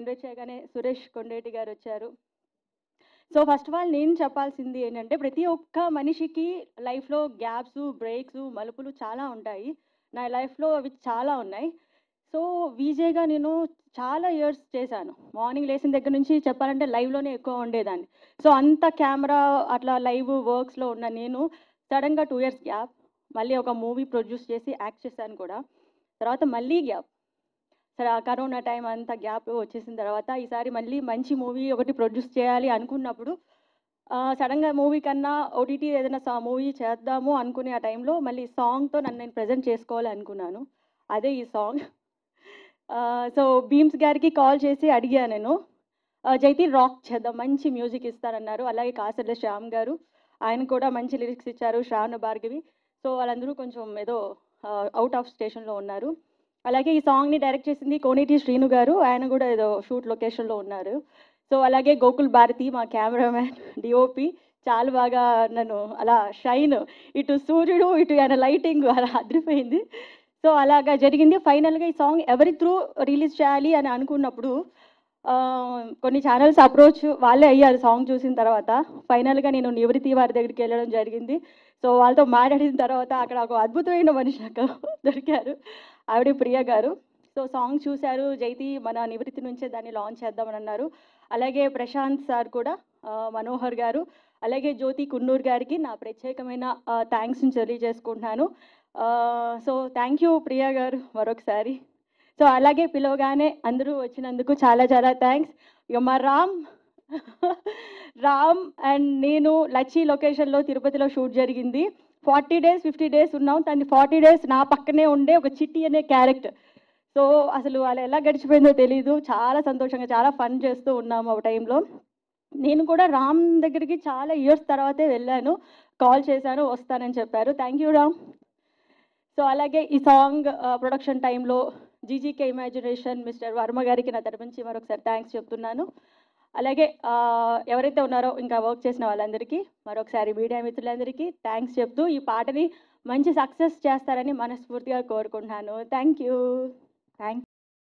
enter చేయగానే సురేష్ కొండేటి గారు వచ్చారు సో ఫస్ట్ ఆఫ్ ఆల్ నేను చెప్పాల్సింది ఏంటంటే ప్రతి ఒక్క మనిషికి లైఫ్లో గ్యాప్స్ బ్రేక్స్ మలుపులు చాలా ఉంటాయి నా లైఫ్లో అవి చాలా ఉన్నాయి సో వీజేగా నేను చాలా ఇయర్స్ చేశాను మార్నింగ్ లేచిన దగ్గర నుంచి చెప్పాలంటే లైవ్లోనే ఎక్కువ ఉండేదాన్ని సో అంత కెమెరా అట్లా లైవ్ వర్క్స్లో ఉన్న నేను సడన్గా టూ ఇయర్స్ గ్యాప్ మళ్ళీ ఒక మూవీ ప్రొడ్యూస్ చేసి యాక్ట్ చేశాను కూడా తర్వాత మళ్ళీ గ్యాప్ సరే ఆ కరోనా టైం అంతా గ్యాప్ వచ్చేసిన తర్వాత ఈసారి మళ్ళీ మంచి మూవీ ఒకటి ప్రొడ్యూస్ చేయాలి అనుకున్నప్పుడు సడన్గా మూవీ కన్నా ఓటీటీ ఏదైనా మూవీ చేద్దాము అనుకునే ఆ టైంలో మళ్ళీ సాంగ్తో నన్ను నేను ప్రజెంట్ చేసుకోవాలి అనుకున్నాను అదే ఈ సాంగ్ సో భీమ్స్ గారికి కాల్ చేసి అడిగా నేను జైతి రాక్ చేద్దాం మంచి మ్యూజిక్ ఇస్తారన్నారు అలాగే కాసర్ల శ్యామ్ గారు ఆయన కూడా మంచి లిరిక్స్ ఇచ్చారు శ్రావణ భార్గవి సో వాళ్ళందరూ కొంచెం ఏదో అవుట్ ఆఫ్ స్టేషన్లో ఉన్నారు అలాగే ఈ సాంగ్ని డైరెక్ట్ చేసింది కోనేటి శ్రీను గారు ఆయన కూడా ఏదో షూట్ లొకేషన్లో ఉన్నారు సో అలాగే గోకుల్ భారతి మా కెమెరామ్యాన్ డిఓపి చాలా బాగా నన్ను అలా షైన్ ఇటు సూర్యుడు ఇటు ఆయన లైటింగ్ అలా అదిరిపోయింది సో అలాగా జరిగింది ఫైనల్గా ఈ సాంగ్ ఎవరి త్రూ రిలీజ్ చేయాలి అని అనుకున్నప్పుడు కొన్ని ఛానల్స్ అప్రోచ్ వాళ్ళే అయ్యారు సాంగ్ చూసిన తర్వాత ఫైనల్గా నేను నివృత్తి వారి దగ్గరికి వెళ్ళడం జరిగింది సో వాళ్ళతో మాట్లాడిన తర్వాత అక్కడ ఒక అద్భుతమైన మనిషి నాకు దొరికారు ఆవిడ ప్రియ గారు సో సాంగ్ చూశారు జైతి మన నివృత్తి నుంచే దాన్ని లాంచ్ చేద్దామని అన్నారు అలాగే ప్రశాంత్ సార్ కూడా మనోహర్ గారు అలాగే జ్యోతి కున్నూరు గారికి నా ప్రత్యేకమైన థ్యాంక్స్ని తెలియజేసుకుంటున్నాను సో థ్యాంక్ యూ ప్రియా గారు మరొకసారి సో అలాగే పిలవగానే అందరూ వచ్చినందుకు చాలా చాలా థ్యాంక్స్ మా రామ్ రామ్ అండ్ నేను లచ్చి లొకేషన్లో తిరుపతిలో షూట్ జరిగింది ఫార్టీ డేస్ ఫిఫ్టీ డేస్ ఉన్నాం తను ఫార్టీ డేస్ నా పక్కనే ఉండే ఒక చిట్టి అనే క్యారెక్టర్ సో అసలు వాళ్ళు ఎలా గడిచిపోయిందో తెలీదు చాలా సంతోషంగా చాలా ఫన్ చేస్తూ ఉన్నాము ఆ టైంలో నేను కూడా రామ్ దగ్గరికి చాలా ఇయర్స్ తర్వాతే వెళ్ళాను కాల్ చేశాను వస్తానని చెప్పారు థ్యాంక్ యూ రామ్ సో అలాగే ఈ సాంగ్ ప్రొడక్షన్ టైంలో జీజీకే ఇమాజినేషన్ మిస్టర్ వర్మ గారికి నా తరపు నుంచి మరొకసారి థ్యాంక్స్ చెప్తున్నాను అలాగే ఎవరైతే ఉన్నారో ఇంకా వర్క్ చేసిన వాళ్ళందరికీ మరొకసారి మీడియా మిత్రులందరికీ థ్యాంక్స్ చెప్తూ ఈ పాటని మంచి సక్సెస్ చేస్తారని మనస్ఫూర్తిగా కోరుకుంటున్నాను థ్యాంక్ యూ థ్యాంక్